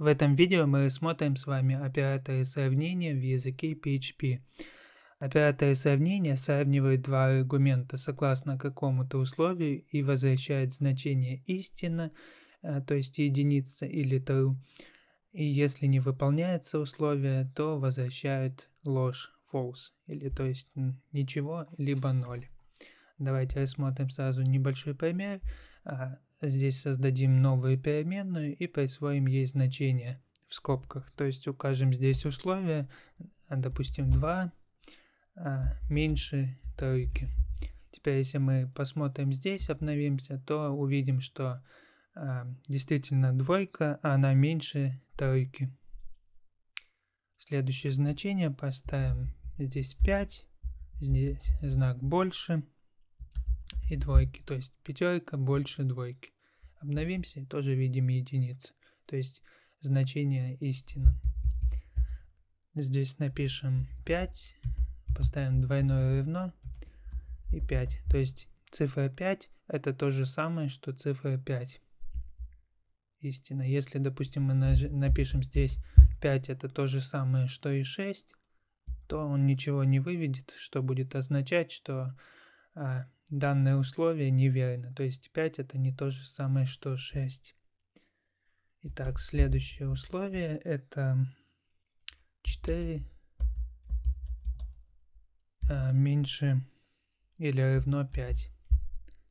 В этом видео мы рассмотрим с вами операторы сравнения в языке PHP. Операторы сравнения сравнивают два аргумента согласно какому-то условию и возвращают значение истина, э, то есть единица или true. И если не выполняется условие, то возвращают ложь false, или то есть ничего, либо ноль. Давайте рассмотрим сразу небольшой пример. А, Здесь создадим новую переменную и присвоим ей значение в скобках. То есть укажем здесь условие, а, допустим, 2 а, меньше тройки. Теперь, если мы посмотрим здесь, обновимся, то увидим, что э, действительно двойка, она меньше тройки. Следующее значение поставим здесь 5, здесь знак больше и двойки, то есть пятерка больше двойки. Обновимся, тоже видим единицы, то есть значение истина. Здесь напишем 5, поставим двойное равно и 5. То есть цифра 5 это то же самое, что цифра 5. Истина. Если, допустим, мы напишем здесь 5 это то же самое, что и 6, то он ничего не выведет, что будет означать, что а, данное условие неверно. То есть 5 это не то же самое, что 6. Итак, следующее условие это 4 а, меньше или равно 5.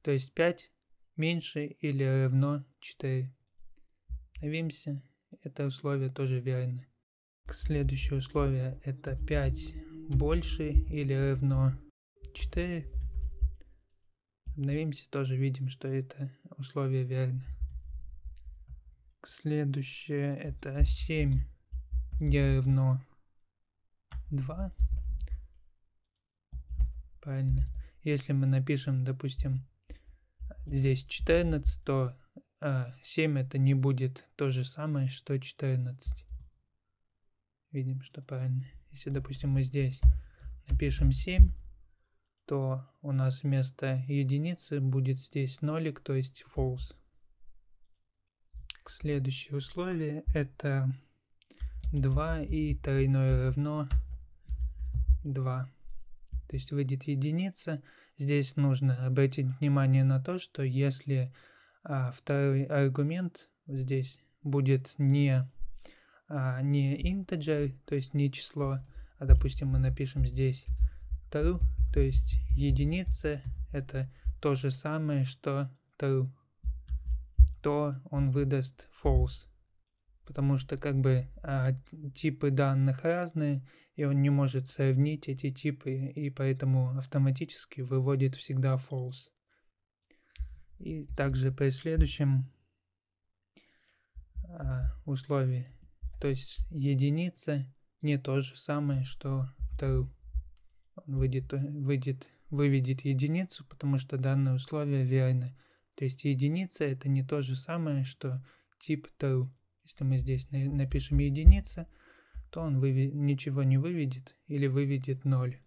То есть 5 меньше или равно 4. Обновимся. Это условие тоже верно. Следующее условие это 5 больше или равно 4. Обновимся, тоже видим, что это условие верно. Следующее это 7 не равно 2. Правильно. Если мы напишем, допустим, здесь 14, то а, 7 это не будет то же самое, что 14. Видим, что правильно. Если, допустим, мы здесь напишем 7, то у нас вместо единицы будет здесь нолик, то есть false. Следующее условие это 2 и тройное равно 2. То есть выйдет единица. Здесь нужно обратить внимание на то, что если а, второй аргумент здесь будет не, а, не integer, то есть не число, а допустим мы напишем здесь вторую то есть единица это то же самое, что true. То он выдаст false. Потому что как бы а, типы данных разные, и он не может сравнить эти типы, и поэтому автоматически выводит всегда false. И также при следующем а, условии. То есть единица не то же самое, что true выйдет, э, выйдет, выведет единицу, потому что данное условие верно. То есть единица это не то же самое, что тип true. Если мы здесь напишем единица, то он выве... ничего не выведет или выведет ноль.